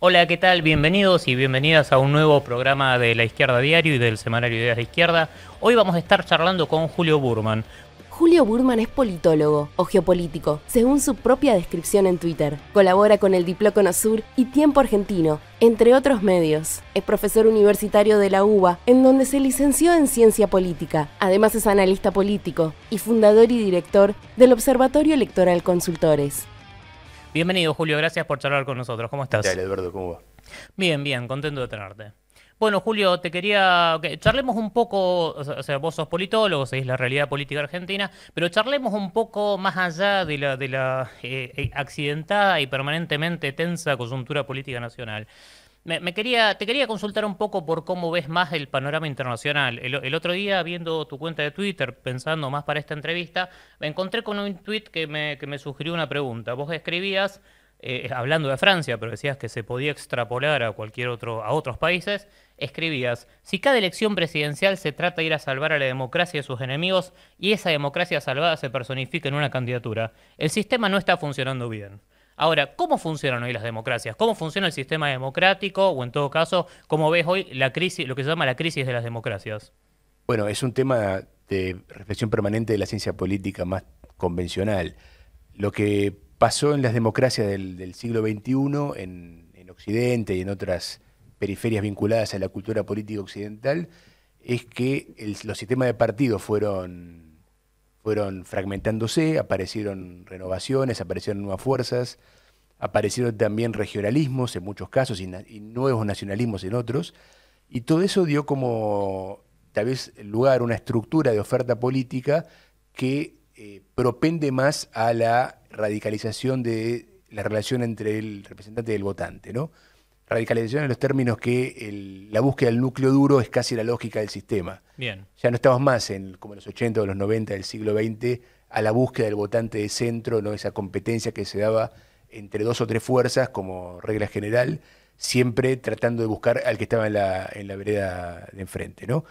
Hola, ¿qué tal? Bienvenidos y bienvenidas a un nuevo programa de La Izquierda Diario y del Semanario Ideas de Izquierda. Hoy vamos a estar charlando con Julio Burman. Julio Burman es politólogo o geopolítico, según su propia descripción en Twitter. Colabora con el Diplócono Sur y Tiempo Argentino, entre otros medios. Es profesor universitario de la UBA, en donde se licenció en Ciencia Política. Además es analista político y fundador y director del Observatorio Electoral Consultores. Bienvenido, Julio. Gracias por charlar con nosotros. ¿Cómo estás? Dale, Eduardo, ¿cómo va? Bien, bien. Contento de tenerte. Bueno, Julio, te quería. Okay, charlemos un poco. O sea, vos sos politólogo, seguís la realidad política argentina, pero charlemos un poco más allá de la, eh, eh, accidentada y permanentemente tensa coyuntura política nacional. Me, quería, te quería consultar un poco por cómo ves más el panorama internacional. El, otro día, viendo tu cuenta de Twitter, pensando más para esta entrevista, me encontré con un tweet que me, que me sugirió una pregunta. Vos escribías, eh, hablando de Francia, pero decías que se podía extrapolar a cualquier otro, a otros países, escribías, si cada elección presidencial se trata de ir a salvar a la democracia de sus enemigos y esa democracia salvada se personifica en una candidatura, el sistema no está funcionando bien. Ahora, ¿cómo funcionan hoy las democracias? ¿Cómo funciona el sistema democrático? O en todo caso, ¿cómo ves hoy la crisis, lo que se llama la crisis de las democracias? Bueno, es un tema de reflexión permanente de la ciencia política más convencional. Lo que pasó en las democracias del, siglo XXI, en, Occidente y en otras periferias vinculadas a la cultura política occidental, es que los sistemas de partidos fueron fueron fragmentándose, aparecieron renovaciones, aparecieron nuevas fuerzas, aparecieron también regionalismos en muchos casos y, nuevos nacionalismos en otros, y todo eso dio como tal vez lugar a una estructura de oferta política que eh, propende más a la radicalización de la relación entre el representante y el votante, ¿no? radicalización en los términos que la búsqueda del núcleo duro es casi la lógica del sistema. Bien. Ya no estamos más en como los 80 o los 90 del siglo XX a la búsqueda del votante de centro, no esa competencia que se daba entre dos o tres fuerzas como regla general, siempre tratando de buscar al que estaba en la, en la vereda de enfrente. ¿no?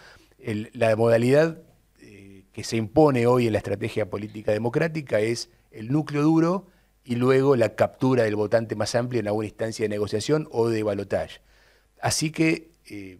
la modalidad eh, que se impone hoy en la estrategia política democrática es el núcleo duro y luego la captura del votante más amplio en alguna instancia de negociación o de balotaje. Así que eh,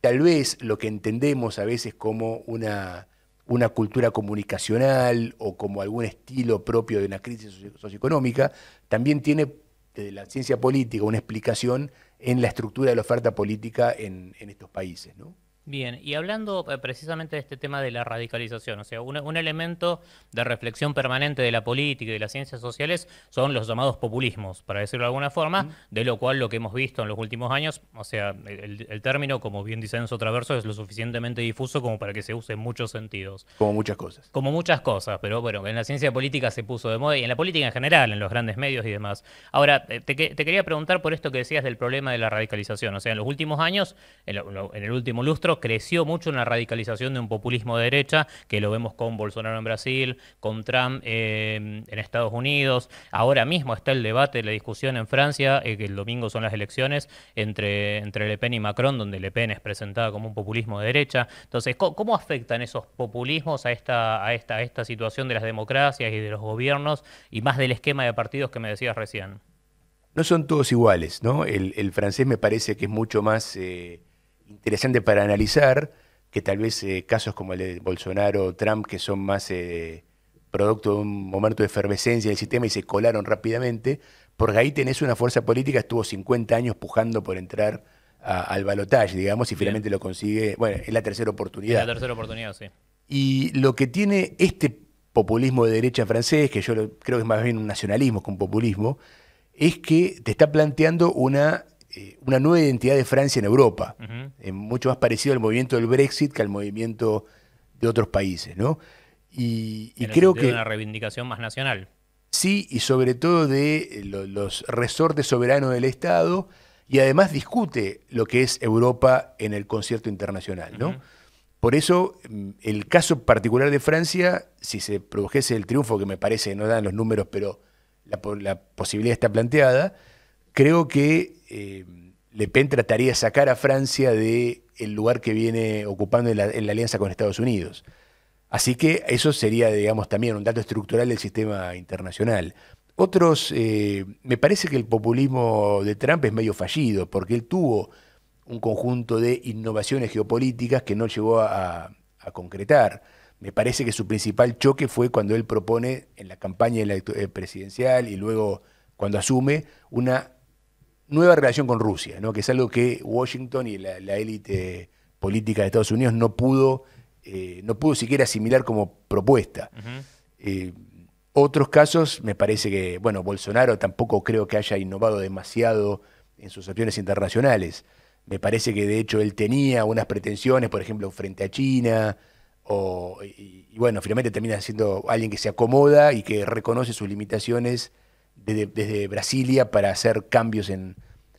tal vez lo que entendemos a veces como una, una cultura comunicacional o como algún estilo propio de una crisis socioeconómica, también tiene de la ciencia política una explicación en la estructura de la oferta política en, en estos países. ¿no? Bien, y hablando eh, precisamente de este tema de la radicalización, o sea, un, elemento de reflexión permanente de la política y de las ciencias sociales son los llamados populismos, para decirlo de alguna forma, de lo cual lo que hemos visto en los últimos años, o sea, el, término, como bien dicen traverso, es lo suficientemente difuso como para que se use en muchos sentidos. Como muchas cosas. Como muchas cosas, pero bueno, en la ciencia política se puso de moda y en la política en general, en los grandes medios y demás. Ahora, eh, te, quería preguntar por esto que decías del problema de la radicalización, o sea, en los últimos años, en el último lustro, creció mucho en la radicalización de un populismo de derecha, que lo vemos con Bolsonaro en Brasil, con Trump eh, en Estados Unidos. Ahora mismo está el debate, la discusión en Francia, eh, que el domingo son las elecciones, entre, entre Le Pen y Macron, donde Le Pen es presentada como un populismo de derecha. Entonces, ¿cómo, afectan esos populismos a esta, a, esta, esta situación de las democracias y de los gobiernos y más del esquema de partidos que me decías recién? No son todos iguales, ¿no? El, francés me parece que es mucho más... Eh, interesante para analizar, que tal vez eh, casos como el de Bolsonaro o Trump, que son más eh, producto de un momento de efervescencia del sistema y se colaron rápidamente, porque ahí tenés una fuerza política, estuvo 50 años pujando por entrar al balotaje, digamos, y finalmente lo consigue, bueno, es la tercera oportunidad. Es la tercera oportunidad, sí. Y lo que tiene este populismo de derecha francés, que yo creo que es más bien un nacionalismo que un populismo, es que te está planteando una eh, una nueva identidad de Francia en Europa, eh, mucho más parecido al movimiento del Brexit que al movimiento de otros países, ¿no? Y, creo que... Una reivindicación más nacional. Sí, y sobre todo de eh, los resortes soberanos del Estado, y además discute lo que es Europa en el concierto internacional, ¿no? Por eso, mm, el caso particular de Francia, si se produjese el triunfo, que me parece, no dan los números, pero la posibilidad está planteada, creo que eh, Le Pen trataría de sacar a Francia del el lugar que viene ocupando en la, alianza con Estados Unidos. Así que eso sería, digamos, también un dato estructural del sistema internacional. Otros, eh, me parece que el populismo de Trump es medio fallido, porque él tuvo un conjunto de innovaciones geopolíticas que no llegó a, a concretar. Me parece que su principal choque fue cuando él propone en la campaña eh, presidencial y luego cuando asume una nueva relación con Rusia, ¿no? que es algo que Washington y la, élite política de Estados Unidos no pudo, eh, no pudo siquiera asimilar como propuesta. Eh, otros casos, me parece que, bueno, Bolsonaro tampoco creo que haya innovado demasiado en sus opciones internacionales. Me parece que de hecho él tenía unas pretensiones, por ejemplo, frente a China, o, y bueno, finalmente termina siendo alguien que se acomoda y que reconoce sus limitaciones desde, Brasilia para hacer cambios en,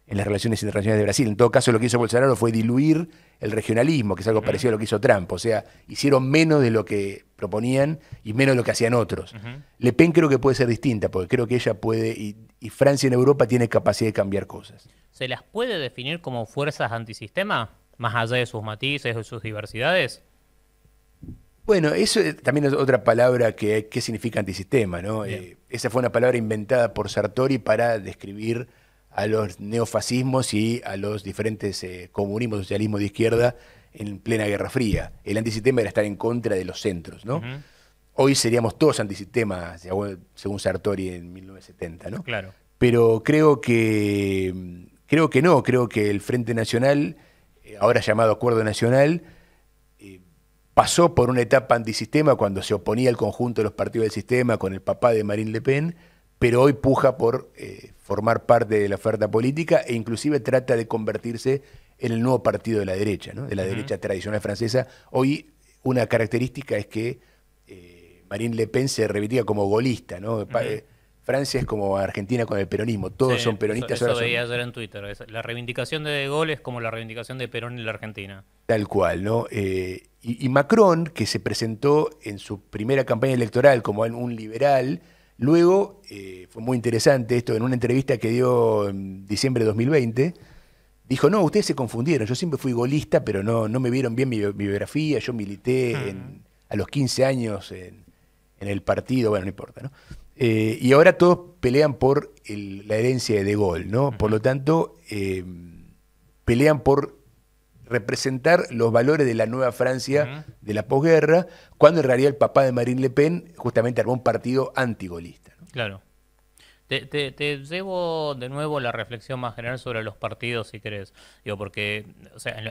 las relaciones internacionales de Brasil. En todo caso, lo que hizo Bolsonaro fue diluir el regionalismo, que es algo parecido a lo que hizo Trump. O sea, hicieron menos de lo que proponían y menos de lo que hacían otros. Le Pen creo que puede ser distinta, porque creo que ella puede, y, Francia en Europa tiene capacidad de cambiar cosas. ¿Se las puede definir como fuerzas antisistema, más allá de sus matices, o sus diversidades? Bueno, eso también es otra palabra que, significa antisistema, ¿no? Eh, esa fue una palabra inventada por Sartori para describir a los neofascismos y a los diferentes eh, comunismos, socialismos de izquierda en plena Guerra Fría. El antisistema era estar en contra de los centros, ¿no? Hoy seríamos todos antisistemas, según Sartori en 1970, ¿no? Claro. Pero creo que, creo que no, creo que el Frente Nacional, eh, ahora llamado Acuerdo Nacional, pasó por una etapa antisistema cuando se oponía al conjunto de los partidos del sistema con el papá de Marine Le Pen, pero hoy puja por eh, formar parte de la oferta política e inclusive trata de convertirse en el nuevo partido de la derecha, de la derecha tradicional francesa. Hoy una característica es que eh, Marine Le Pen se reivindica como golista, ¿no? Francia es como Argentina con el peronismo, todos son peronistas. Eso, veía ayer en Twitter, la reivindicación de De Gaulle es como la reivindicación de Perón en la Argentina. Tal cual, ¿no? Eh, y, Macron, que se presentó en su primera campaña electoral como un liberal, luego, eh, fue muy interesante esto, en una entrevista que dio en diciembre de 2020, dijo, no, ustedes se confundieron, yo siempre fui golista, pero no, no me vieron bien mi, biografía, yo milité a los 15 años en, en el partido, bueno, no importa, ¿no? Eh, y ahora todos pelean por la herencia de De Gaulle, ¿no? Por lo tanto, eh, pelean por representar los valores de la nueva Francia de la posguerra, cuando en realidad el papá de Marine Le Pen justamente armó un partido antigolista. Claro. Te, llevo de nuevo la reflexión más general sobre los partidos, si querés. Digo, porque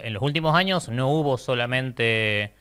en los últimos años no hubo solamente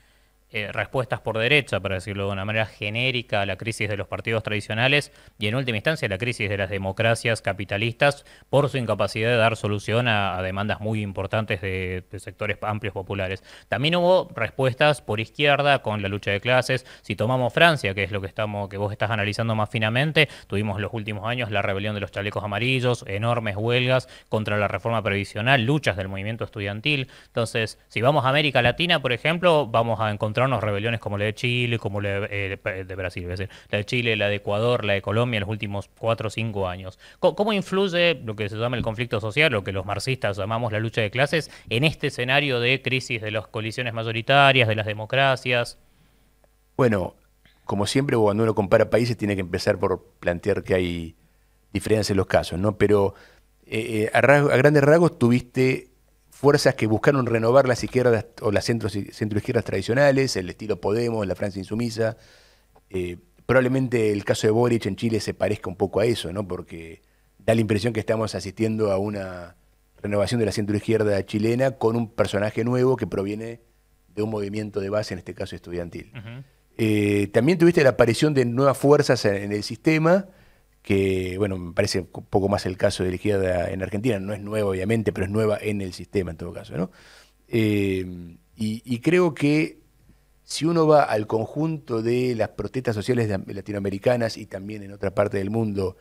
eh, respuestas por derecha, para decirlo de una manera genérica, a la crisis de los partidos tradicionales y en última instancia a la crisis de las democracias capitalistas por su incapacidad de dar solución a, demandas muy importantes de, sectores amplios populares. También hubo respuestas por izquierda con la lucha de clases. Si tomamos Francia, que es lo que, estamos, que vos estás analizando más finamente, tuvimos los últimos años la rebelión de los chalecos amarillos, enormes huelgas contra la reforma previsional, luchas del movimiento estudiantil. Entonces, si vamos a América Latina, por ejemplo, vamos a encontrar rebeliones como la de Chile, como la de, eh, Brasil, la de Chile, la de Ecuador, la de Colombia en los últimos cuatro o 5 años. ¿Cómo, influye lo que se llama el conflicto social, lo que los marxistas llamamos la lucha de clases, en este escenario de crisis de las coaliciones mayoritarias, de las democracias? Bueno, como siempre, cuando uno compara países, tiene que empezar por plantear que hay diferencias en los casos, ¿no? Pero eh, eh, a grandes rasgos tuviste fuerzas que buscaron renovar las izquierdas o las centros tradicionales, el estilo Podemos, la Francia insumisa. Eh, probablemente el caso de Boric en Chile se parezca un poco a eso, ¿no? Porque da la impresión que estamos asistiendo a una renovación de la centroizquierda chilena con un personaje nuevo que proviene de un movimiento de base, en este caso estudiantil. Eh, también tuviste la aparición de nuevas fuerzas en el sistema que, bueno, me parece un poco más el caso de la en Argentina, no es nueva obviamente, pero es nueva en el sistema en todo caso, ¿no? Eh, y, creo que si uno va al conjunto de las protestas sociales latinoamericanas y también en otra parte del mundo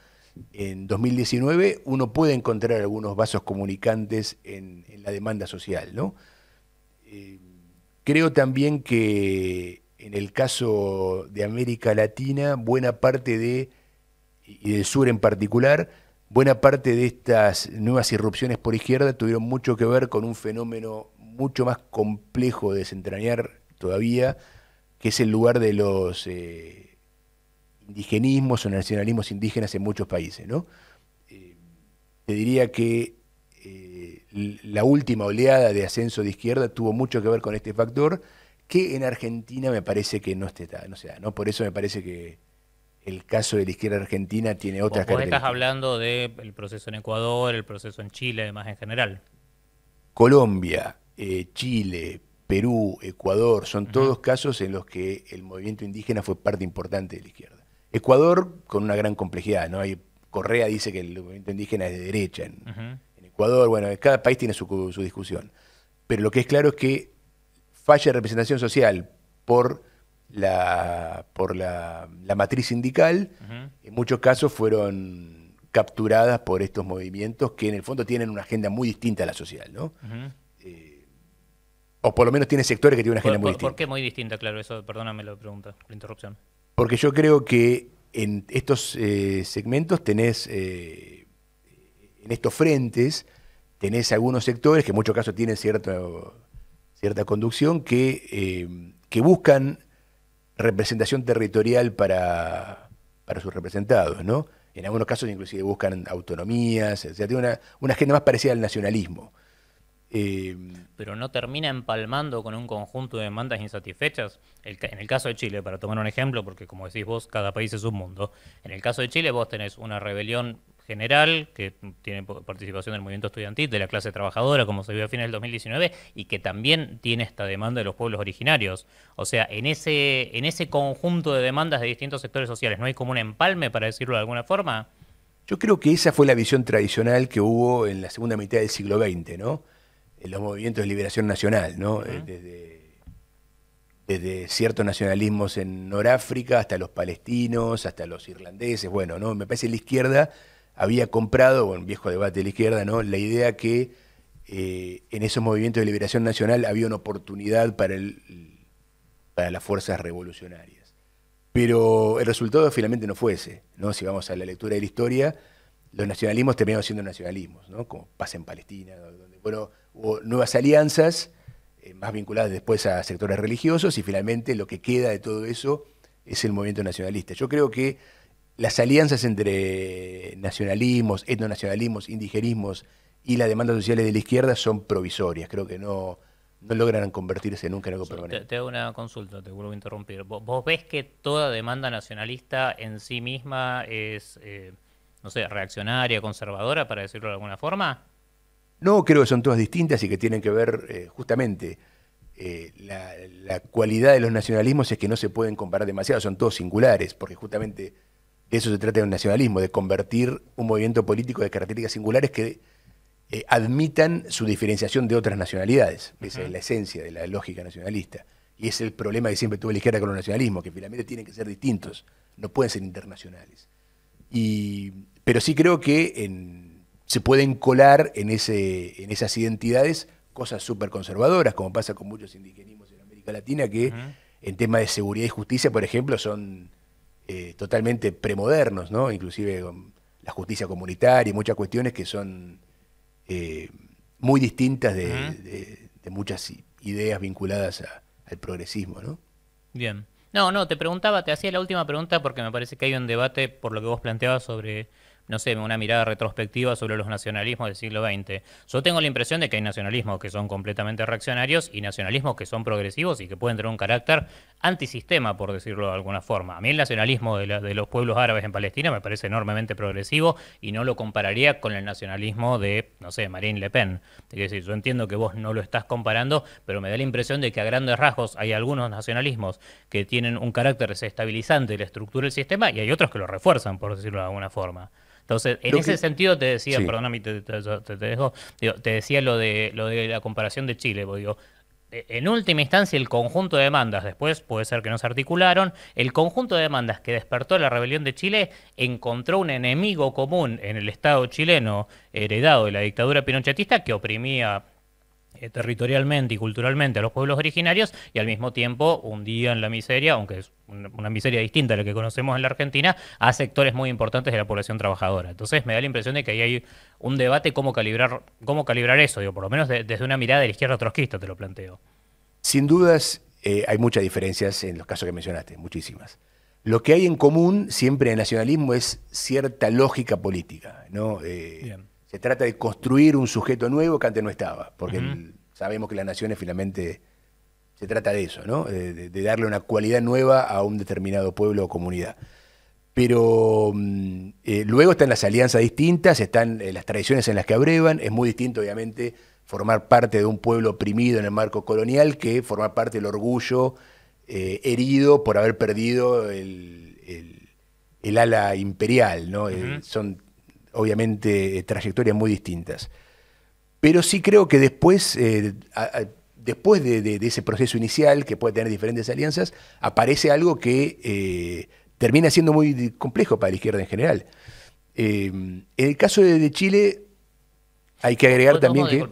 en 2019, uno puede encontrar algunos vasos comunicantes en, la demanda social, ¿no? Eh, creo también que en el caso de América Latina, buena parte de y del sur en particular, buena parte de estas nuevas irrupciones por izquierda tuvieron mucho que ver con un fenómeno mucho más complejo de desentrañar todavía, que es el lugar de los eh, indigenismos o nacionalismos indígenas en muchos países. ¿no? Eh, te diría que eh, la última oleada de ascenso de izquierda tuvo mucho que ver con este factor, que en Argentina me parece que no, está, no sea ¿no? Por eso me parece que el caso de la izquierda argentina tiene otras Vos características. estás hablando del proceso en Ecuador, el proceso en Chile, además en general. Colombia, eh, Chile, Perú, Ecuador, son todos casos en los que el movimiento indígena fue parte importante de la izquierda. Ecuador con una gran complejidad, ¿no? Correa dice que el movimiento indígena es de derecha. En, en Ecuador, bueno, cada país tiene su, su discusión. Pero lo que es claro es que falla de representación social por la, por la, matriz sindical, en muchos casos fueron capturadas por estos movimientos que en el fondo tienen una agenda muy distinta a la social, ¿no? Eh, o por lo menos tiene sectores que tienen una agenda muy distinta. ¿Por qué muy distinta? Claro, eso, perdóname la pregunta, la interrupción. Porque yo creo que en estos eh, segmentos tenés, eh, en estos frentes, tenés algunos sectores que en muchos casos tienen cierta conducción que, que buscan representación territorial para, sus representados, ¿no? En algunos casos inclusive buscan autonomías, o sea, tiene una, agenda más parecida al nacionalismo. Eh, Pero no termina empalmando con un conjunto de demandas insatisfechas. en el caso de Chile, para tomar un ejemplo, porque como decís vos, cada país es un mundo. En el caso de Chile vos tenés una rebelión general, que tiene participación del movimiento estudiantil, de la clase trabajadora, como se vio a fines del 2019, y que también tiene esta demanda de los pueblos originarios. O sea, en ese, en ese conjunto de demandas de distintos sectores sociales, ¿no hay como un empalme, para decirlo de alguna forma? Yo creo que esa fue la visión tradicional que hubo en la segunda mitad del siglo XX, ¿no? En los movimientos de liberación nacional, ¿no? Eh, desde, desde ciertos nacionalismos en Noráfrica hasta los palestinos, hasta los irlandeses, bueno, ¿no? Me parece la izquierda había comprado, un viejo debate de la izquierda, ¿no? la idea que eh, en esos movimientos de liberación nacional había una oportunidad para, el, para las fuerzas revolucionarias. Pero el resultado finalmente no fue ese. ¿no? Si vamos a la lectura de la historia, los nacionalismos terminaron siendo nacionalismos, ¿no? como pasa en Palestina, bueno, hubo nuevas alianzas, eh, más vinculadas después a sectores religiosos, y finalmente lo que queda de todo eso es el movimiento nacionalista. Yo creo que las alianzas entre nacionalismos, etnonacionalismos, indigerismos y las demandas sociales de la izquierda son provisorias. Creo que no, no logran convertirse nunca en algo permanente. Te, hago una consulta, te vuelvo a interrumpir. ¿Vos, ves que toda demanda nacionalista en sí misma es, eh, no sé, reaccionaria, conservadora, para decirlo de alguna forma? No, creo que son todas distintas y que tienen que ver eh, justamente. Eh, la cualidad de los nacionalismos es que no se pueden comparar demasiado, son todos singulares, porque justamente eso se trata de un nacionalismo, de convertir un movimiento político de características singulares que eh, admitan su diferenciación de otras nacionalidades. Esa es la esencia de la lógica nacionalista. Y es el problema que siempre tuvo la izquierda con los nacionalismo, que finalmente tienen que ser distintos, no pueden ser internacionales. pero sí creo que se pueden colar en, ese, en esas identidades cosas súper conservadoras, como pasa con muchos indigenismos en América Latina, que en tema de seguridad y justicia, por ejemplo, son eh, totalmente premodernos, ¿no? Inclusive con um, la justicia comunitaria y muchas cuestiones que son eh, muy distintas de, muchas ideas vinculadas al progresismo, ¿no? Bien. No, no, te preguntaba, te hacía la última pregunta porque me parece que hay un debate por lo que vos planteabas sobre no sé, una mirada retrospectiva sobre los nacionalismos del siglo XX. Yo tengo la impresión de que hay nacionalismos que son completamente reaccionarios y nacionalismos que son progresivos y que pueden tener un carácter antisistema, por decirlo de alguna forma. A mí el nacionalismo de, los pueblos árabes en Palestina me parece enormemente progresivo y no lo compararía con el nacionalismo de, no sé, Marine Le Pen. Es decir, yo entiendo que vos no lo estás comparando, pero me da la impresión de que a grandes rasgos hay algunos nacionalismos que tienen un carácter desestabilizante de la estructura del sistema y hay otros que lo refuerzan, por decirlo de alguna forma. Entonces, en ese sentido te decía, perdóname, te, te, dejo, te decía lo de, lo de la comparación de Chile, vos digo, eh, en última instancia, el conjunto de demandas, después puede ser que no se articularon, el conjunto de demandas que despertó la rebelión de Chile encontró un enemigo común en el Estado chileno heredado de la dictadura pinochetista que oprimía eh, territorialmente y culturalmente a los pueblos originarios y al mismo tiempo día en la miseria, aunque es una miseria distinta a la que conocemos en la Argentina, a sectores muy importantes de la población trabajadora. Entonces me da la impresión de que ahí hay un debate cómo calibrar, cómo calibrar eso, digo, por lo menos desde una mirada de la izquierda trotskista te lo planteo. Sin dudas eh, hay muchas diferencias en los casos que mencionaste, muchísimas. Lo que hay en común siempre en el nacionalismo es cierta lógica política. ¿no? Eh, se trata de construir un sujeto nuevo que antes no estaba, porque el, sabemos que las naciones finalmente se trata de eso, eh, De, darle una cualidad nueva a un determinado pueblo o comunidad. Pero mm, eh, luego están las alianzas distintas, están eh, las tradiciones en las que abrevan, es muy distinto obviamente formar parte de un pueblo oprimido en el marco colonial que formar parte del orgullo herido por haber perdido el, ala imperial, son obviamente trayectorias muy distintas. Pero sí creo que después, eh, después de, ese proceso inicial, que puede tener diferentes alianzas, aparece algo que eh, termina siendo muy complejo para la izquierda en general. Eh, en el caso de, Chile, hay que agregar también que...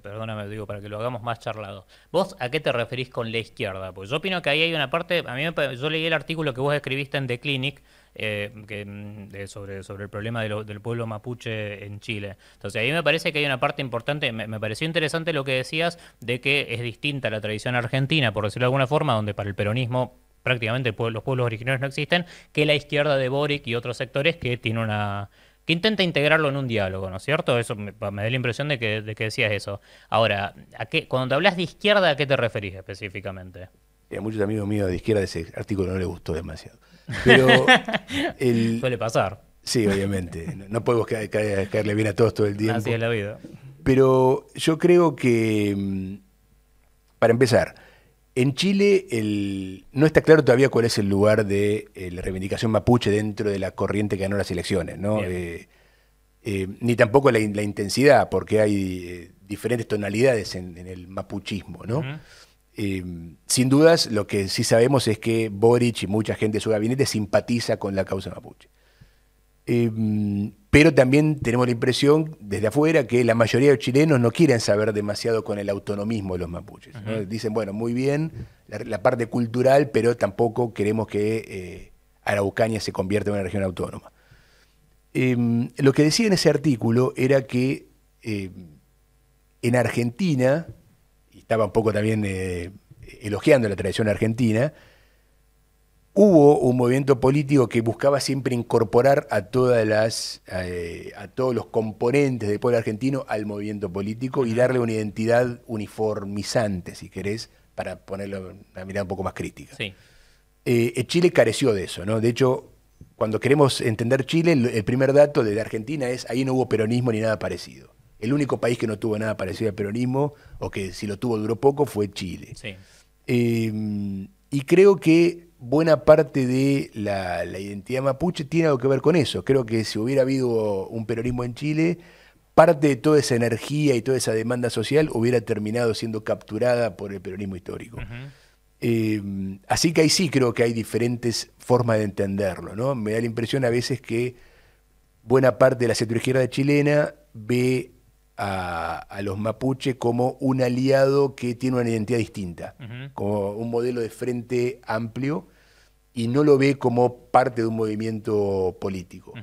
perdóname, digo, para que lo hagamos más charlado. ¿Vos a qué te referís con la izquierda? Pues yo opino que ahí hay una parte, a mí yo leí el artículo que vos escribiste en The Clinic, eh, que, mm, sobre, sobre el problema del pueblo mapuche en Chile. Entonces, a ahí me parece que hay una parte importante, me, pareció interesante lo que decías de que es distinta la tradición argentina, por decirlo de alguna forma, donde para el peronismo prácticamente los pueblos originarios no existen, que la izquierda de Boric y otros sectores que tiene una que intenta integrarlo en un diálogo, ¿no es cierto? Eso me, me da la impresión de que, que, decías eso. Ahora, ¿a qué, cuando te hablas de izquierda, ¿a qué te referís específicamente? a muchos amigos míos de izquierda ese artículo no le gustó demasiado. Pero Suele pasar. Sí, obviamente. No podemos caerle bien a todos todo el día. Así es la vida. Pero yo creo que, mm, para empezar, en Chile no está claro todavía cuál es el lugar de eh, la reivindicación mapuche dentro de la corriente que ganó las elecciones, ¿no? Eh, eh, ni tampoco la, intensidad, porque hay diferentes tonalidades en, el mapuchismo, ¿no? Em, sin dudas, lo que sí sabemos es que Boric y mucha gente de su gabinete simpatiza con la causa mapuche. Em, pero también tenemos la impresión desde afuera que la mayoría de chilenos no quieren saber demasiado con el autonomismo de los mapuches. Dicen, bueno, muy bien la, parte cultural, pero tampoco queremos que eh, se convierta en una región autónoma. Em, lo que decía en ese artículo era que en Argentina estaba un poco también eh, elogiando la tradición argentina, hubo un movimiento político que buscaba siempre incorporar a, todas las, eh, a todos los componentes del pueblo argentino al movimiento político y darle una identidad uniformizante, si querés, para ponerlo una mirada un poco más crítica. Eh, Chile careció de eso, ¿no? De hecho, cuando queremos entender Chile, el primer dato de Argentina es ahí no hubo peronismo ni nada parecido. El único país que no tuvo nada parecido al peronismo, o que si lo tuvo duró poco, fue Chile. Eh, y creo que buena parte de la, identidad mapuche tiene algo que ver con eso. Creo que si hubiera habido un peronismo en Chile, parte de toda esa energía y toda esa demanda social hubiera terminado siendo capturada por el peronismo histórico. Eh, así que ahí sí creo que hay diferentes formas de entenderlo. ¿no? Me da la impresión a veces que buena parte de la izquierda chilena ve a, los mapuche como un aliado que tiene una identidad distinta, como un modelo de frente amplio y no lo ve como parte de un movimiento político.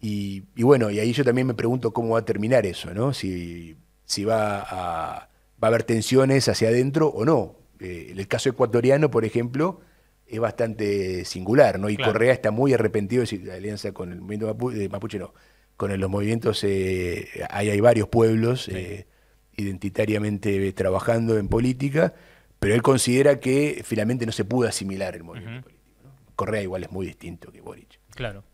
y, bueno, y ahí yo también me pregunto cómo va a terminar eso, ¿no? Si, si va, a, va a haber tensiones hacia adentro o no. Eh, el caso ecuatoriano, por ejemplo, es bastante singular, ¿no? Y Correa está muy arrepentido de la alianza con el movimiento mapuche, no con los movimientos, eh, hay, varios pueblos eh, identitariamente trabajando en política, pero él considera que finalmente no se pudo asimilar el movimiento político. Correa igual es muy distinto que Boric. Claro.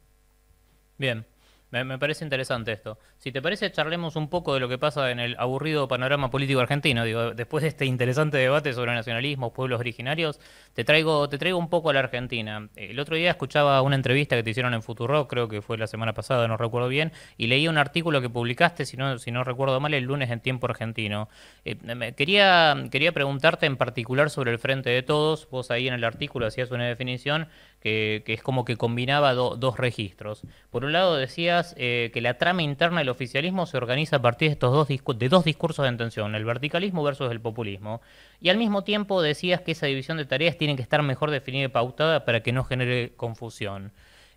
Bien, me parece interesante esto. Si te parece, charlemos un poco de lo que pasa en el aburrido panorama político argentino. Digo, después de este interesante debate sobre nacionalismo, pueblos originarios, te traigo, te traigo un poco a la Argentina. El otro día escuchaba una entrevista que te hicieron en Futuro, creo que fue la semana pasada, no recuerdo bien, y leí un artículo que publicaste, si no, si no recuerdo mal, el lunes en Tiempo Argentino. Eh, quería, quería preguntarte en particular sobre el Frente de Todos. Vos ahí en el artículo hacías una definición que, es como que combinaba dos registros. Por un lado decías eh, que la trama interna de oficialismo se organiza a partir de estos dos, de dos discursos de intención, el verticalismo versus el populismo, y al mismo tiempo decías que esa división de tareas tiene que estar mejor definida y pautada para que no genere confusión.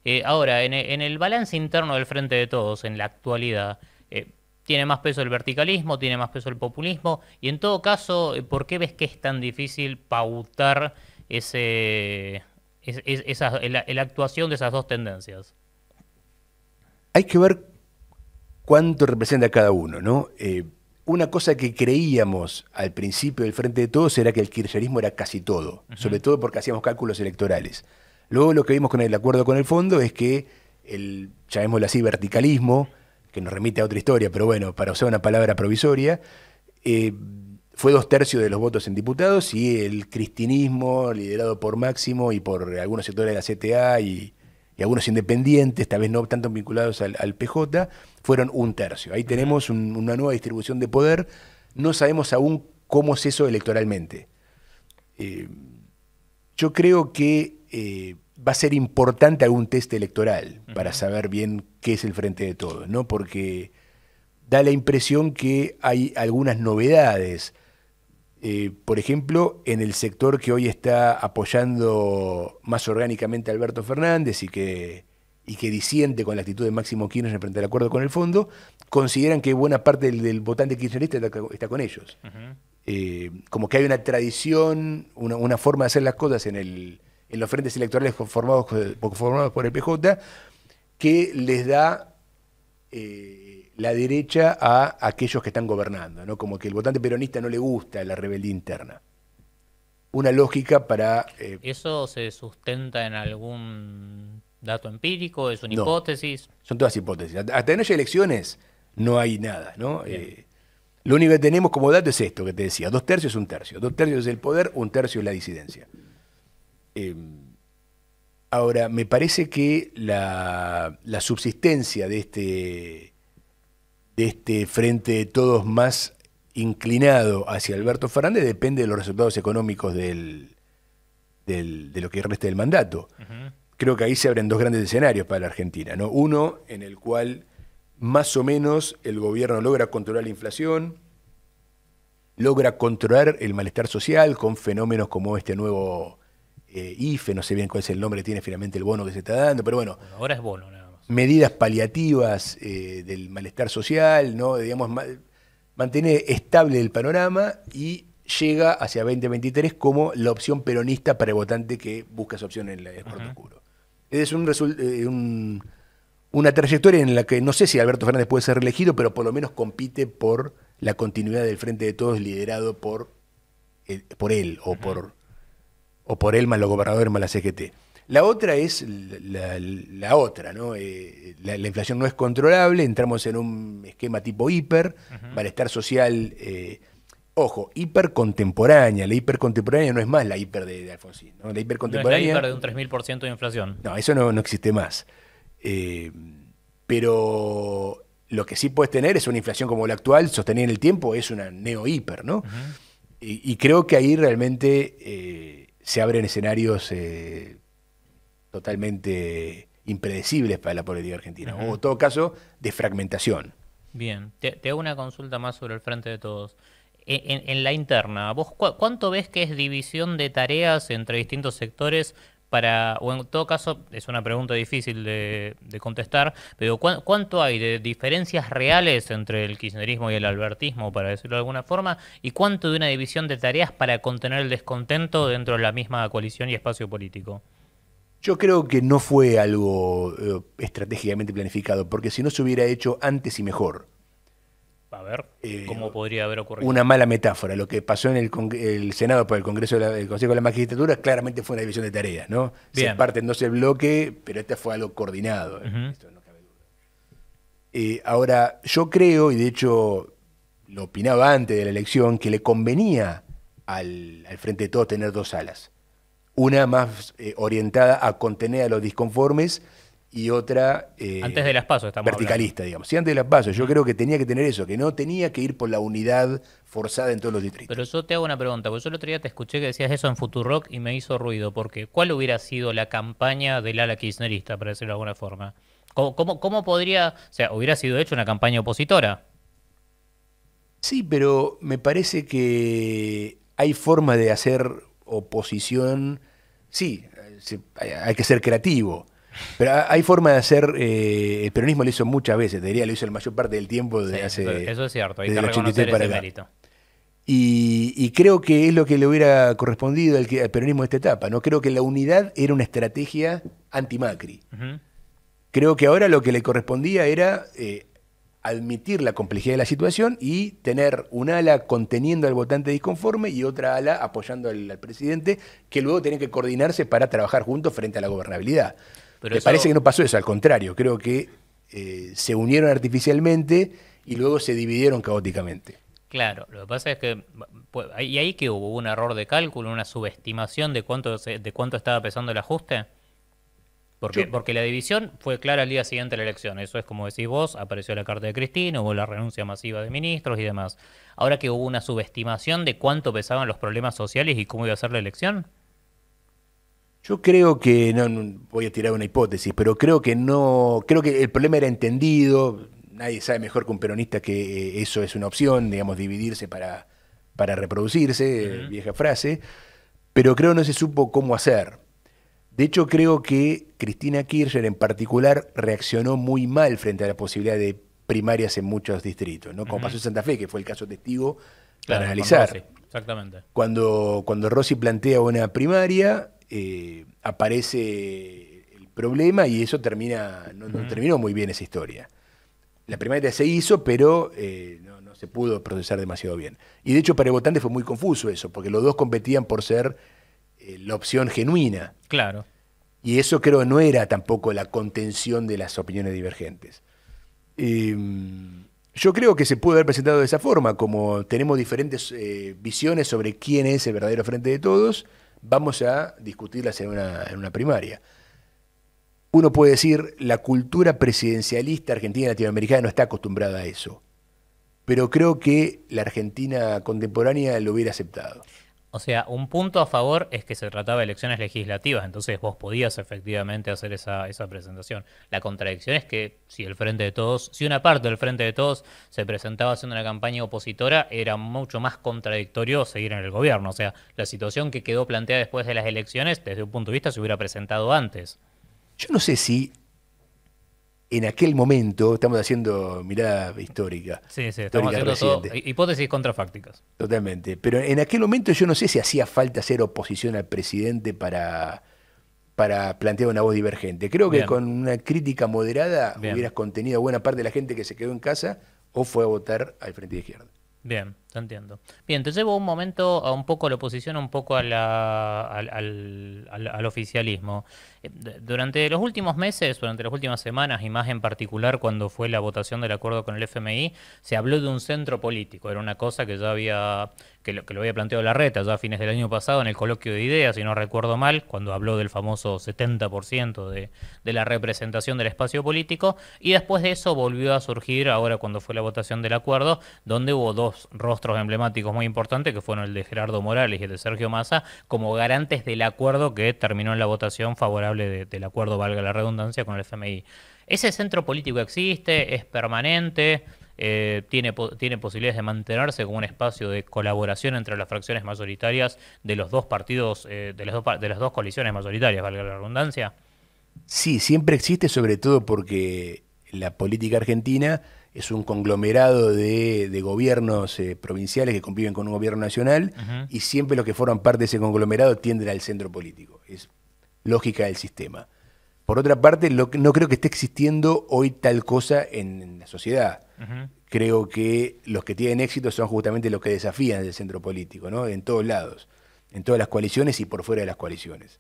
Eh, ahora, en, el balance interno del Frente de Todos, en la actualidad, eh, ¿tiene más peso el verticalismo, tiene más peso el populismo? Y en todo caso, eh, ¿por qué ves que es tan difícil pautar ese, la, la actuación de esas dos tendencias? Hay que ver cuánto representa cada uno, ¿no? Eh, una cosa que creíamos al principio del Frente de Todos era que el kirchnerismo era casi todo, sobre todo porque hacíamos cálculos electorales. Luego lo que vimos con el acuerdo con el fondo es que el, llamémoslo así, verticalismo, que nos remite a otra historia, pero bueno, para usar una palabra provisoria, eh, fue dos tercios de los votos en diputados y el cristinismo, liderado por Máximo y por algunos sectores de la CTA y, y algunos independientes, tal vez no tanto vinculados al, PJ, fueron un tercio. Ahí tenemos una nueva distribución de poder. No sabemos aún cómo es eso electoralmente. Eh, yo creo que eh, va a ser importante algún test electoral para saber bien qué es el frente de todos, ¿no? Porque da la impresión que hay algunas novedades eh, por ejemplo, en el sector que hoy está apoyando más orgánicamente a Alberto Fernández y que, y que disiente con la actitud de Máximo en frente al acuerdo con el fondo, consideran que buena parte del, votante kirchnerista está, con ellos. Eh, como que hay una tradición, una, forma de hacer las cosas en, el, en los frentes electorales conformados formados por el PJ que les da... Eh, la derecha a aquellos que están gobernando, ¿no? Como que el votante peronista no le gusta la rebeldía interna. Una lógica para... Eh, ¿Eso se sustenta en algún dato empírico? ¿Es una hipótesis? Son todas hipótesis. Hasta que no haya elecciones no hay nada, eh, lo único que tenemos como dato es esto que te decía, dos tercios es un tercio, dos tercios es el poder, un tercio es la disidencia. Eh, ahora, me parece que la subsistencia de este este frente todos más inclinado hacia Alberto Fernández depende de los resultados económicos del, de lo que resta del mandato. Creo que ahí se abren dos grandes escenarios para la Argentina. Uno en el cual más o menos el gobierno logra controlar la inflación, logra controlar el malestar social con fenómenos como este nuevo eh, IFE, no sé bien cuál es el nombre que tiene finalmente el bono que se está dando, pero bueno. bueno ahora es bono, ¿no? medidas paliativas eh, del malestar social, ¿no? digamos, mantiene estable el panorama y llega hacia 2023 como la opción peronista para votante que busca esa opción en el puerto oscuro. Es eh, un, una trayectoria en la que no sé si Alberto Fernández puede ser reelegido, pero por lo menos compite por la continuidad del Frente de Todos liderado por, eh, por él o por, o por él más los gobernadores más la CGT. La otra es la, otra, ¿no? Eh, la, inflación no es controlable, entramos en un esquema tipo hiper, malestar social, eh, ojo, hipercontemporánea. La hipercontemporánea no es más la hiper de, Alfonsín, La hipercontemporánea. No es la hiper de un 3000% de inflación. No, eso no, existe más. Eh, pero lo que sí puedes tener es una inflación como la actual, sostenida en el tiempo, es una neo-hiper, ¿no? y, creo que ahí realmente se abren escenarios totalmente impredecibles para la política argentina, o en todo caso, de fragmentación. Bien, te, hago una consulta más sobre el frente de todos. E, en, la interna, ¿vos cuánto ves que es división de tareas entre distintos sectores para, o en todo caso, es una pregunta difícil de, contestar, pero ¿cuánto hay de diferencias reales entre el kirchnerismo y el albertismo, para decirlo de alguna forma? ¿Y cuánto de una división de tareas para contener el descontento dentro de la misma coalición y espacio político? Yo creo que no fue algo eh, estratégicamente planificado, porque si no se hubiera hecho antes y mejor. A ver, eh, ¿cómo podría haber ocurrido? Una mala metáfora. Lo que pasó en el, Senado por el Congreso Consejo de la Magistratura claramente fue una división de tareas, ¿no? Se parten no se bloque, pero este fue algo coordinado. ¿eh? no cabe duda. ahora, yo creo, y de hecho lo opinaba antes de la elección, que le convenía al, al Frente de Todos tener dos alas una más eh, orientada a contener a los disconformes y otra... Eh, antes de las pasos estamos Verticalista, digamos. Sí, antes de las pasos. Yo creo que tenía que tener eso, que no tenía que ir por la unidad forzada en todos los distritos. Pero yo te hago una pregunta, porque yo el otro día te escuché que decías eso en Futurock y me hizo ruido, porque ¿cuál hubiera sido la campaña del ala kirchnerista, para decirlo de alguna forma? ¿Cómo, cómo, podría... O sea, hubiera sido hecho una campaña opositora? Sí, pero me parece que hay forma de hacer oposición, sí, hay, que ser creativo. Pero hay forma de hacer, eh, el peronismo lo hizo muchas veces, te diría, lo hizo la mayor parte del tiempo desde hace... Eso es cierto, hay que mérito. Y, creo que es lo que le hubiera correspondido al, peronismo de esta etapa. ¿no? Creo que la unidad era una estrategia anti-Macri. Creo que ahora lo que le correspondía era eh, admitir la complejidad de la situación y tener un ala conteniendo al votante disconforme y otra ala apoyando al, presidente, que luego tienen que coordinarse para trabajar juntos frente a la gobernabilidad. Me parece que no pasó eso, al contrario, creo que eh, se unieron artificialmente y luego se dividieron caóticamente. Claro, lo que pasa es que pues, y ahí que hubo un error de cálculo, una subestimación de cuánto de cuánto estaba pesando el ajuste. Porque, la división fue clara al día siguiente a la elección. Eso es como decís vos, apareció la carta de Cristina, hubo la renuncia masiva de ministros y demás. Ahora que hubo una subestimación de cuánto pesaban los problemas sociales y cómo iba a ser la elección. Yo creo que, no, voy a tirar una hipótesis, pero creo que no, creo que el problema era entendido, nadie sabe mejor que un peronista que eh, eso es una opción, digamos, dividirse para, para reproducirse, vieja frase, pero creo no se supo cómo hacer. De hecho, creo que Cristina Kirchner en particular reaccionó muy mal frente a la posibilidad de primarias en muchos distritos, ¿no? Como pasó en Santa Fe, que fue el caso testigo para analizar. exactamente. Cuando, cuando Rossi plantea una primaria, eh, aparece el problema y eso termina, no, terminó muy bien esa historia. La primaria se hizo, pero eh, no, no se pudo procesar demasiado bien. Y de hecho, para el votante fue muy confuso eso, porque los dos competían por ser eh, la opción genuina. Claro. Y eso creo no era tampoco la contención de las opiniones divergentes. Em, yo creo que se puede haber presentado de esa forma, como tenemos diferentes eh, visiones sobre quién es el verdadero frente de todos, vamos a discutirlas en una, en una primaria. Uno puede decir, la cultura presidencialista argentina y latinoamericana no está acostumbrada a eso, pero creo que la Argentina contemporánea lo hubiera aceptado. O sea, un punto a favor es que se trataba de elecciones legislativas, entonces vos podías efectivamente hacer esa, esa presentación. La contradicción es que si el Frente de Todos, si una parte del Frente de Todos se presentaba haciendo una campaña opositora, era mucho más contradictorio seguir en el gobierno. O sea, la situación que quedó planteada después de las elecciones, desde un punto de vista, se hubiera presentado antes. Yo no sé si en aquel momento, estamos haciendo mirada histórica. Sí, sí, estamos haciendo hipótesis contrafácticas. Totalmente. Pero en aquel momento yo no sé si hacía falta hacer oposición al presidente para, para plantear una voz divergente. Creo que con una crítica moderada hubieras contenido buena parte de la gente que se quedó en casa o fue a votar al Frente de Izquierda. Bien. Te entiendo. Bien, te llevo un momento a un poco la oposición, un poco al, oficialismo. Eh, durante los últimos meses, durante las últimas semanas, y más en particular cuando fue la votación del acuerdo con el FMI, se habló de un centro político. Era una cosa que ya había, que lo, había planteado la reta ya a fines del año pasado en el coloquio de ideas, si no recuerdo mal, cuando habló del famoso 70% de, de la representación del espacio político. Y después de eso volvió a surgir ahora cuando fue la votación del acuerdo, donde hubo dos rostros emblemáticos muy importantes, que fueron el de Gerardo Morales y el de Sergio Massa, como garantes del acuerdo que terminó en la votación favorable del acuerdo, valga la redundancia, con el FMI. Ese centro político existe, es permanente. Eh, tiene, tiene posibilidades de mantenerse como un espacio de colaboración entre las fracciones mayoritarias de los dos partidos, eh, de, las dos, de las dos coaliciones mayoritarias, valga la redundancia. Sí, siempre existe, sobre todo porque la política argentina es un conglomerado de, gobiernos eh, provinciales que conviven con un gobierno nacional y siempre los que forman parte de ese conglomerado tienden al centro político. Es lógica del sistema. Por otra parte, no creo que esté existiendo hoy tal cosa en, la sociedad. Creo que los que tienen éxito son justamente los que desafían el centro político, ¿no? en todos lados, en todas las coaliciones y por fuera de las coaliciones.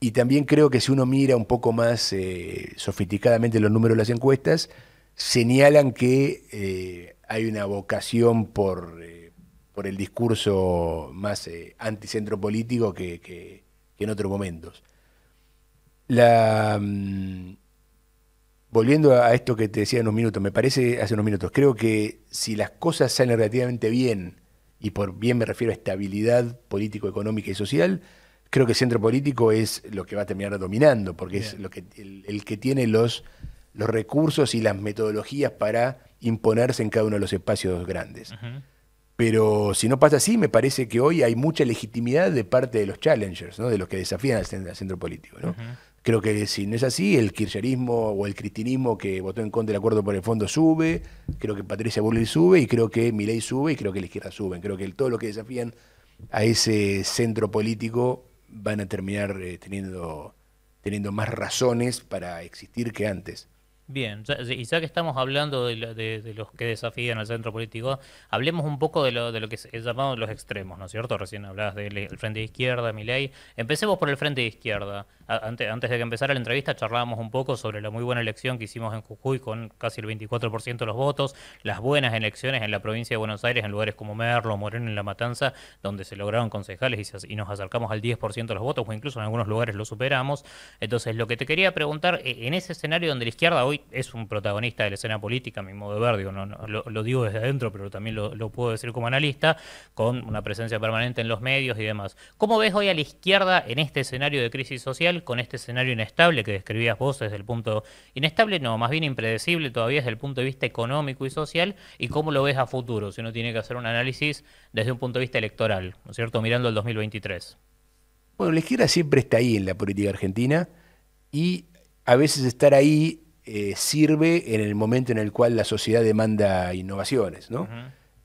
Y también creo que si uno mira un poco más eh, sofisticadamente los números de las encuestas, señalan que eh, hay una vocación por, eh, por el discurso más eh, anticentro político que, en otros momentos. Mm, volviendo a esto que te decía en unos minutos, me parece hace unos minutos, creo que si las cosas salen relativamente bien, y por bien me refiero a estabilidad político, económica y social, creo que el centro político es lo que va a terminar dominando, porque es lo que, el que tiene los los recursos y las metodologías para imponerse en cada uno de los espacios grandes. Pero si no pasa así, me parece que hoy hay mucha legitimidad de parte de los challengers, de los que desafían al centro, político. Creo que si no es así, el kirchnerismo o el cristinismo que votó en contra del acuerdo por el fondo sube, creo que Patricia Burley sube y creo que Milei sube y creo que la izquierda sube. Creo que todos los que desafían a ese centro político van a terminar eh, teniendo, teniendo más razones para existir que antes. Bien, y ya que estamos hablando de, los que desafían al centro político, hablemos un poco de lo, de lo que se llamado los extremos, ¿no es cierto? Recién hablabas del Frente de Izquierda, Milei. Empecemos por el Frente de Izquierda. Antes, antes de que empezara la entrevista charlábamos un poco sobre la muy buena elección que hicimos en Jujuy con casi el 24% de los votos, las buenas elecciones en la provincia de Buenos Aires, en lugares como Merlo, Moreno, en La Matanza, donde se lograron concejales y, nos acercamos al 10% de los votos, o incluso en algunos lugares lo superamos. Entonces, lo que te quería preguntar, eh, en ese escenario donde la izquierda hoy es un protagonista de la escena política, a mi modo de ver, digo, lo, digo desde adentro, pero también lo, lo, puedo decir como analista, con una presencia permanente en los medios y demás. ¿Cómo ves hoy a la izquierda en este escenario de crisis social, con este escenario inestable que describías vos desde el punto, inestable no, más bien impredecible todavía desde el punto de vista económico y social, y cómo lo ves a futuro, si uno tiene que hacer un análisis desde un punto de vista electoral, ¿no es cierto?, mirando el 2023. Bueno, la izquierda siempre está ahí en la política argentina y a veces estar ahí eh, sirve en el momento en el cual la sociedad demanda innovaciones, ¿no?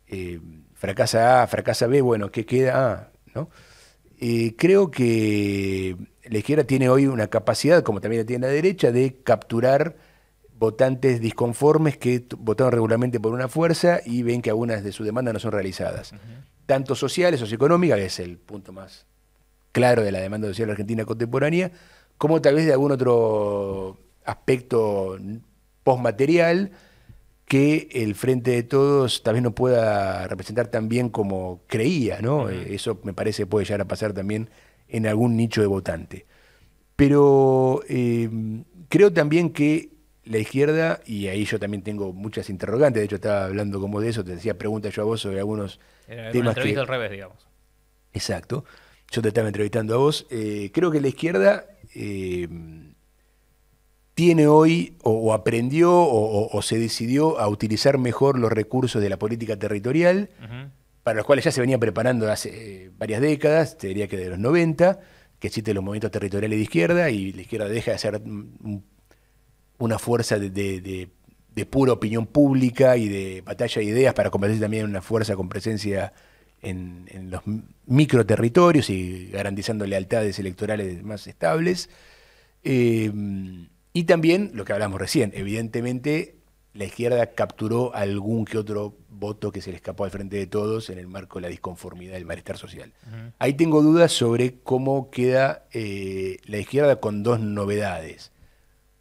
Eh, fracasa A, fracasa B, bueno, ¿qué queda? ¿no? Eh, creo que la izquierda tiene hoy una capacidad, como también la tiene la derecha, de capturar votantes disconformes que votaron regularmente por una fuerza y ven que algunas de sus demandas no son realizadas. Tanto sociales, socioeconómicas, que es el punto más claro de la demanda social argentina contemporánea, como tal vez de algún otro aspecto postmaterial que el Frente de Todos tal vez no pueda representar tan bien como creía, ¿no? Eh, eso me parece puede llegar a pasar también en algún nicho de votante. Pero em, creo también que la izquierda, y ahí yo también tengo muchas interrogantes, de hecho estaba hablando como de eso, te decía preguntas yo a vos sobre algunos temas. Una al revés, digamos. Exacto. Yo te estaba entrevistando a vos. Eh, creo que la izquierda em, tiene hoy o, aprendió o, se decidió a utilizar mejor los recursos de la política territorial, para los cuales ya se venía preparando hace eh, varias décadas, te diría que de los 90, que existen los movimientos territoriales de izquierda y la izquierda deja de ser una fuerza de, pura opinión pública y de batalla de ideas para convertirse también en una fuerza con presencia en, en los microterritorios y garantizando lealtades electorales más estables. Eh, y también lo que hablamos recién, evidentemente la izquierda capturó algún que otro voto que se le escapó al frente de todos en el marco de la disconformidad del malestar social. Ahí tengo dudas sobre cómo queda eh, la izquierda con dos novedades.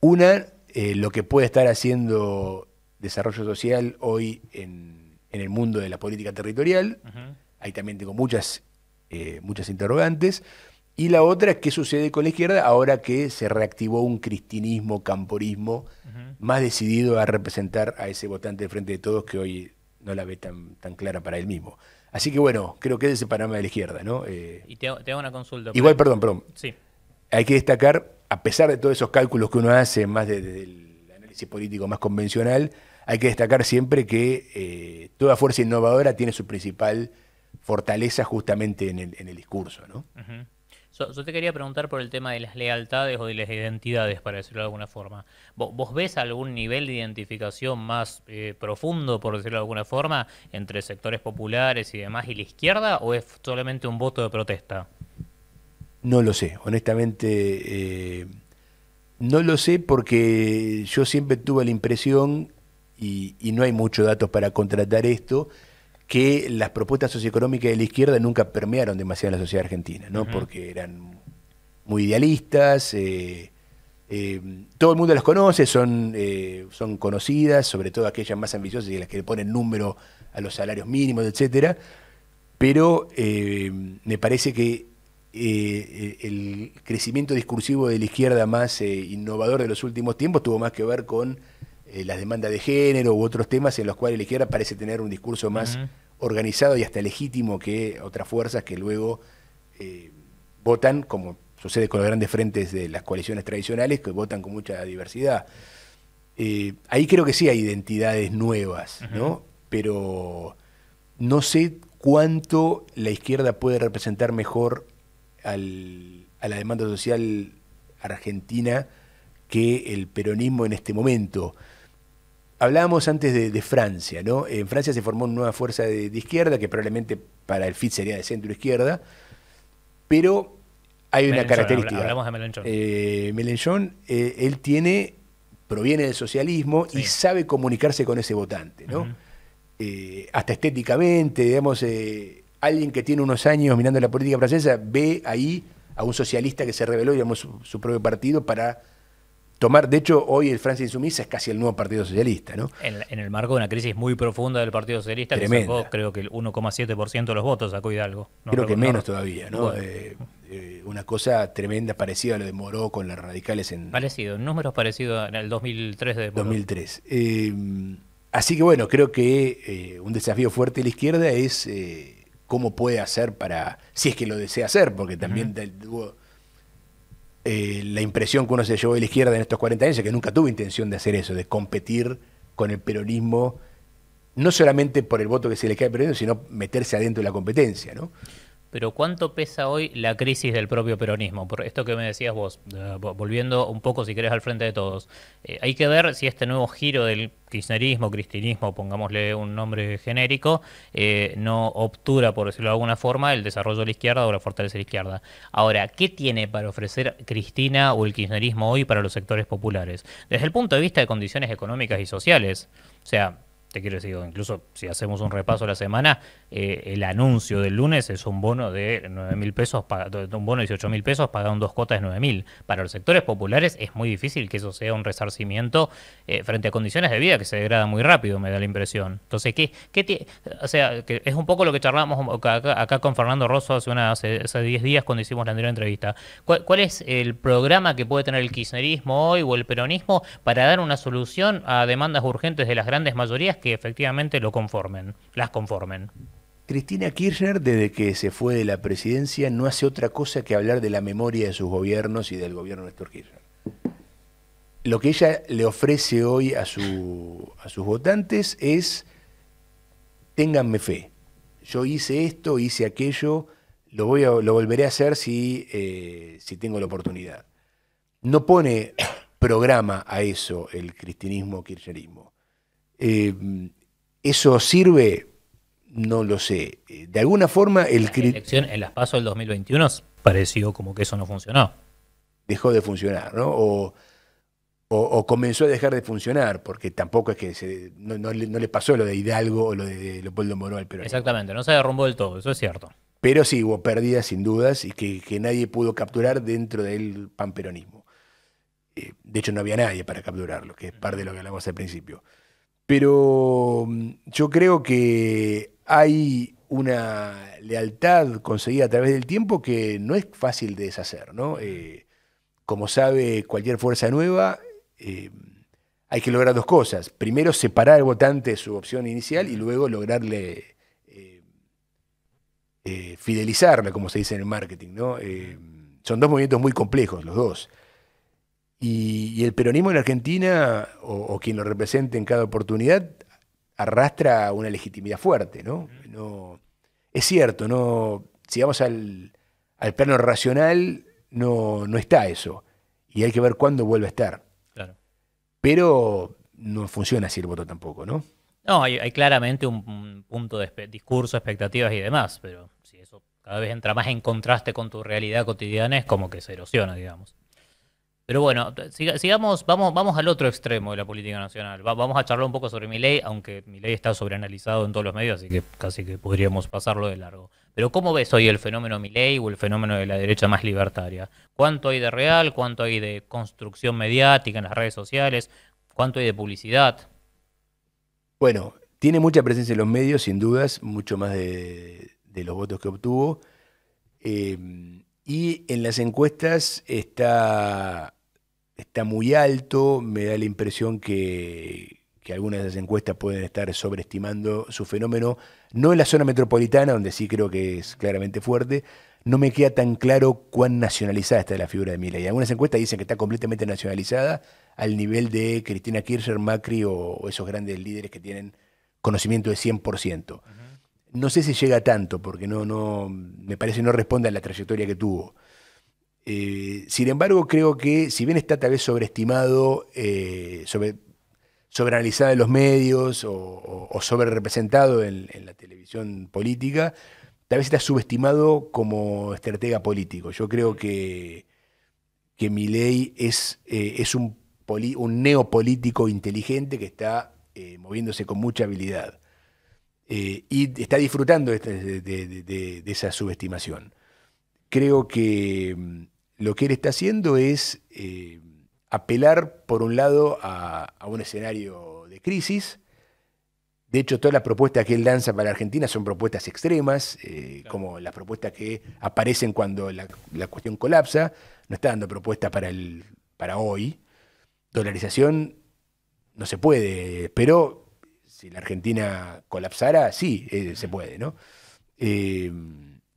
Una, eh, lo que puede estar haciendo desarrollo social hoy en, el mundo de la política territorial. Ahí también tengo muchas, eh, muchas interrogantes. Y la otra es qué sucede con la izquierda ahora que se reactivó un cristinismo, camporismo, más decidido a representar a ese votante de frente de todos que hoy no la ve tan, tan clara para él mismo. Así que bueno, creo que es ese panorama de la izquierda, ¿no? Eh, y te, hago una consulta. Igual, perdón, perdón. Sí. Hay que destacar, a pesar de todos esos cálculos que uno hace, más desde el análisis político más convencional, hay que destacar siempre que eh, toda fuerza innovadora tiene su principal fortaleza justamente en el, discurso, ¿no? Yo, te quería preguntar por el tema de las lealtades o de las identidades, para decirlo de alguna forma. ¿Vos, ves algún nivel de identificación más eh, profundo, por decirlo de alguna forma, entre sectores populares y demás y la izquierda, o es solamente un voto de protesta? No lo sé, honestamente. Eh, no lo sé porque yo siempre tuve la impresión, y, y no hay muchos datos para contratar esto, que las propuestas socioeconómicas de la izquierda nunca permearon demasiado la sociedad argentina, Porque eran muy idealistas, eh, eh, todo el mundo las conoce, son, eh, son conocidas, sobre todo aquellas más ambiciosas y las que le ponen número a los salarios mínimos, etcétera. Pero me parece que el crecimiento discursivo de la izquierda más innovador de los últimos tiempos tuvo más que ver con eh, las demandas de género u otros temas en los cuales la izquierda parece tener un discurso más organizado y hasta legítimo que otras fuerzas que luego eh, votan, como sucede con los grandes frentes de las coaliciones tradicionales, que votan con mucha diversidad. Eh, ahí creo que sí hay identidades nuevas, Pero no sé cuánto la izquierda puede representar mejor a la demanda social argentina que el peronismo en este momento. Hablábamos antes de, Francia, ¿no? En Francia se formó una nueva fuerza de, izquierda, que probablemente para el FIT sería de centro izquierda, pero hay una característica. Hablamos de eh, Melenchon. Eh, él tiene, proviene del socialismo y sabe comunicarse con ese votante, ¿no? Eh, hasta estéticamente, digamos, eh, alguien que tiene unos años mirando la política francesa ve ahí a un socialista que se reveló, digamos, su propio partido para tomar. De hecho, hoy el Francia Insumisa es casi el nuevo Partido Socialista, ¿no? En, el marco de una crisis muy profunda del Partido Socialista, que sacó, creo que el 1,7% de los votos sacó Hidalgo. creo que menos todavía, ¿no? Eh, eh, una cosa tremenda, parecida a lo de Moró con las radicales en. Parecido, números parecidos en el 2003 de Moró. 2003. Eh, así que bueno, creo que un desafío fuerte de la izquierda es cómo puede hacer para, si es que lo desea hacer, porque también tuvo eh, la impresión que uno se llevó de la izquierda en estos 40 años es que nunca tuvo intención de hacer eso, de competir con el peronismo, no solamente por el voto que se le cae al peronismo, sino meterse adentro de la competencia, ¿no? pero ¿cuánto pesa hoy la crisis del propio peronismo? Por esto que me decías vos, eh, volviendo un poco, si querés, al frente de todos. Eh, hay que ver si este nuevo giro del kirchnerismo, cristinismo, pongámosle un nombre genérico, eh, no obtura, por decirlo de alguna forma, el desarrollo de la izquierda o la fortaleza de la izquierda. Ahora, ¿qué tiene para ofrecer Cristina o el kirchnerismo hoy para los sectores populares? Desde el punto de vista de condiciones económicas y sociales. O sea, te quiero decir, incluso si hacemos un repaso a la semana, eh, el anuncio del lunes es un bono de 9 mil pesos, un bono de 18 mil pesos pagado en dos cuotas de 9 mil. Para los sectores populares es muy difícil que eso sea un resarcimiento eh, frente a condiciones de vida que se degradan muy rápido, me da la impresión. Entonces, ¿qué, qué o sea, que es un poco lo que charlamos acá, con Fernando Rosso hace, hace, 10 días cuando hicimos la anterior entrevista. ¿Cuál, ¿Cuál es el programa que puede tener el kirchnerismo hoy o el peronismo para dar una solución a demandas urgentes de las grandes mayorías? que efectivamente lo conformen, las conformen. Cristina Kirchner, desde que se fue de la presidencia, no hace otra cosa que hablar de la memoria de sus gobiernos y del gobierno de Néstor Kirchner. Lo que ella le ofrece hoy a, sus votantes es, ténganme fe, yo hice esto, hice aquello, lo, voy lo volveré a hacer si, eh, si tengo la oportunidad. No pone programa a eso el cristinismo kirchnerismo eh, ¿Eso sirve? No lo sé. De alguna forma el criterio... En las pasos del 2021 pareció como que eso no funcionó. Dejó de funcionar, ¿no? O, comenzó a dejar de funcionar, porque tampoco es que no, le pasó lo de Hidalgo o lo de Leopoldo Moró Exactamente, no se derrumbó del todo, eso es cierto. Pero sí hubo pérdidas sin dudas y que, que nadie pudo capturar dentro del panperonismo. Eh, de hecho, no había nadie para capturarlo, que es parte de lo que hablamos al principio. Pero mm, yo creo que hay una lealtad conseguida a través del tiempo que no es fácil de deshacer. ¿no? Eh, como sabe cualquier fuerza nueva, eh, hay que lograr dos cosas. Primero, separar al votante de su opción inicial y luego lograrle eh, eh fidelizarle, como se dice en el marketing. son dos movimientos muy complejos, los dos. Y, el peronismo en Argentina, o, quien lo represente en cada oportunidad, arrastra una legitimidad fuerte, ¿no? no es cierto, no, si vamos al, plano racional, no, está eso. Y hay que ver cuándo vuelve a estar. Pero no funciona así el voto tampoco, ¿no? No, hay, claramente un, punto de discurso, expectativas y demás, pero si eso cada vez entra más en contraste con tu realidad cotidiana, es como que se erosiona, digamos. Pero bueno, sigamos, vamos, vamos al otro extremo de la política nacional. vamos a charlar un poco sobre mi ley, aunque mi ley está sobreanalizado en todos los medios, así que casi que podríamos pasarlo de largo. Pero ¿cómo ves hoy el fenómeno mi ley o el fenómeno de la derecha más libertaria? ¿Cuánto hay de real? ¿Cuánto hay de construcción mediática en las redes sociales? ¿Cuánto hay de publicidad? Bueno, tiene mucha presencia en los medios, sin dudas, mucho más de, los votos que obtuvo. Eh, y en las encuestas está está muy alto, me da la impresión que, algunas de las encuestas pueden estar sobreestimando su fenómeno, no en la zona metropolitana, donde sí creo que es claramente fuerte, no me queda tan claro cuán nacionalizada está la figura de Y Algunas encuestas dicen que está completamente nacionalizada al nivel de Cristina Kirchner, Macri o, esos grandes líderes que tienen conocimiento de 100%. No sé si llega tanto, porque no, no, me parece no responde a la trayectoria que tuvo. Eh, sin embargo, creo que si bien está tal vez sobreestimado, eh, sobreanalizado en los medios o, o, sobre representado en, la televisión política, tal vez está subestimado como estratega político. Yo creo que, que es, eh, un, neopolítico inteligente que está moviéndose con mucha habilidad y está disfrutando de este, esa subestimación creo que mm, lo que él está haciendo es eh, apelar, por un lado, a, un escenario de crisis. De hecho, todas las propuestas que él lanza para la Argentina son propuestas extremas, eh, como las propuestas que aparecen cuando la, cuestión colapsa. No está dando propuestas para, para hoy. Dolarización no se puede, pero si la Argentina colapsara, sí, eh, se puede, ¿no?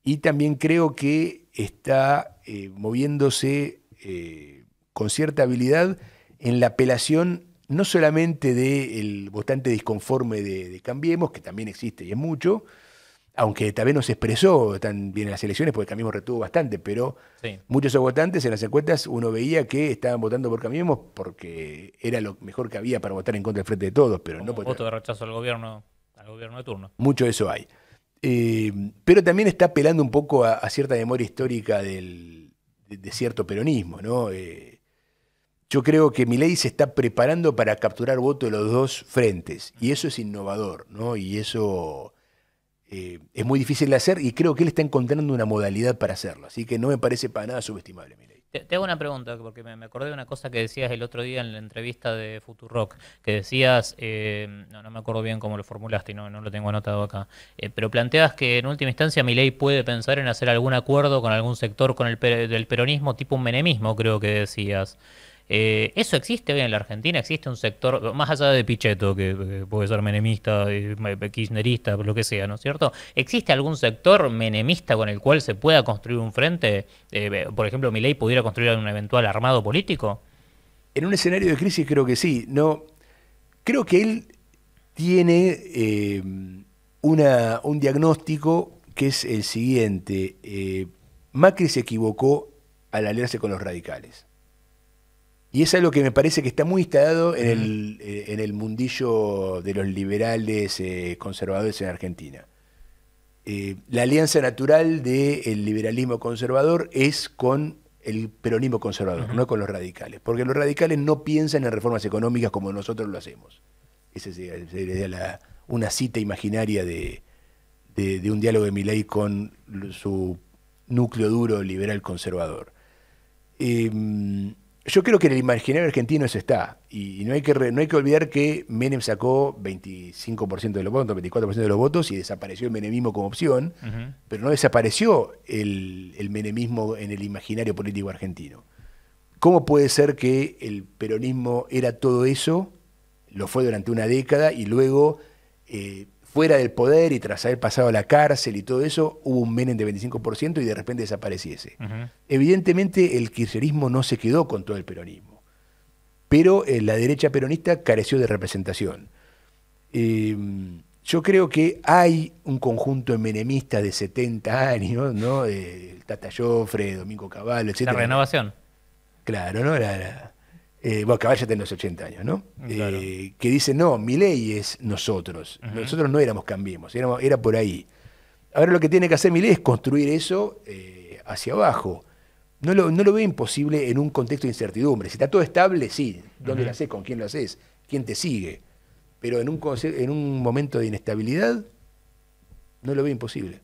y también creo que está eh, moviéndose eh, con cierta habilidad en la apelación no solamente del votante disconforme de, Cambiemos, que también existe y es mucho, aunque también no se expresó tan bien en las elecciones porque Cambiemos retuvo bastante, pero muchos votantes en las encuestas uno veía que estaban votando por Cambiemos porque era lo mejor que había para votar en contra del frente de todos, pero no voto de rechazo al gobierno, al gobierno de turno. Mucho de eso hay. Em, pero también está apelando un poco a, cierta memoria histórica de, cierto peronismo, ¿no? Eh, yo creo que Milei se está preparando para capturar voto de los dos frentes, y eso es innovador, ¿no? Y eso eh, es muy difícil de hacer, y creo que él está encontrando una modalidad para hacerlo, así que no me parece para nada subestimable, te, hago una pregunta, porque me, acordé de una cosa que decías el otro día en la entrevista de Futurock, que decías, eh, no, no, me acuerdo bien cómo lo formulaste no, no lo tengo anotado acá, eh, pero planteas que en última instancia Milei puede pensar en hacer algún acuerdo con algún sector con el, del peronismo, tipo un menemismo, creo que decías. Eh, eso existe hoy en la Argentina, existe un sector, más allá de Pichetto, que, eh, puede ser menemista, eh, kirchnerista, lo que sea, ¿no es cierto? ¿Existe algún sector menemista con el cual se pueda construir un frente? por ejemplo, Milei pudiera construir un eventual armado político. En un escenario de crisis creo que sí. No, creo que él tiene un diagnóstico que es el siguiente. Macri se equivocó al aliarse con los radicales. Y es algo que me parece que está muy instalado en eh, el, mundillo de los liberales eh, conservadores en Argentina. Eh, la alianza natural del liberalismo conservador es con el peronismo conservador, no con los radicales. Porque los radicales no piensan en reformas económicas como nosotros lo hacemos. Esa sería una cita imaginaria de, un diálogo de Miley con su núcleo duro liberal conservador. Eh, yo creo que en el imaginario argentino eso está. Y no hay que, no hay que olvidar que Menem sacó 25% de los votos, 24% de los votos y desapareció el menemismo como opción, pero no desapareció el, menemismo en el imaginario político argentino. ¿Cómo puede ser que el peronismo era todo eso, lo fue durante una década y luego eh, fuera del poder y tras haber pasado a la cárcel y todo eso, hubo un Menem de 25% y de repente desapareciese. Evidentemente el kirchnerismo no se quedó con todo el peronismo, pero eh, la derecha peronista careció de representación. Em, yo creo que hay un conjunto menemista de 70 años, ¿no? el Tata Joffre, Domingo Cavallo, etc. La renovación. Claro, ¿no? la, eh, bueno, los 80 años, ¿no? Mm, eh, que dice, no, mi ley es nosotros. Nosotros no éramos Cambiemos, era por ahí. Ahora lo que tiene que hacer mi ley es construir eso eh, hacia abajo. No lo, no veo imposible en un contexto de incertidumbre. Si está todo estable, sí. ¿Dónde lo haces? ¿Con quién lo haces? ¿Quién te sigue? Pero en un, en un momento de inestabilidad, no lo veo imposible.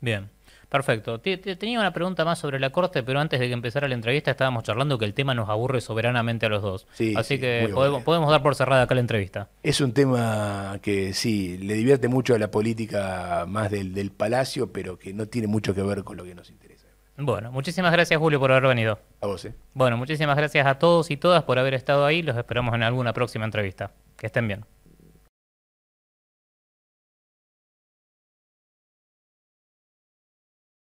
Bien. Perfecto. Tenía una pregunta más sobre la corte, pero antes de que empezara la entrevista estábamos charlando que el tema nos aburre soberanamente a los dos. Así que podemos, dar por cerrada acá la entrevista. Es un tema que sí, le divierte mucho a la política más del, palacio, pero que no tiene mucho que ver con lo que nos interesa. Bueno, muchísimas gracias Julio por haber venido. A vos, sí. Eh. Bueno, muchísimas gracias a todos y todas por haber estado ahí. Los esperamos en alguna próxima entrevista. Que estén bien.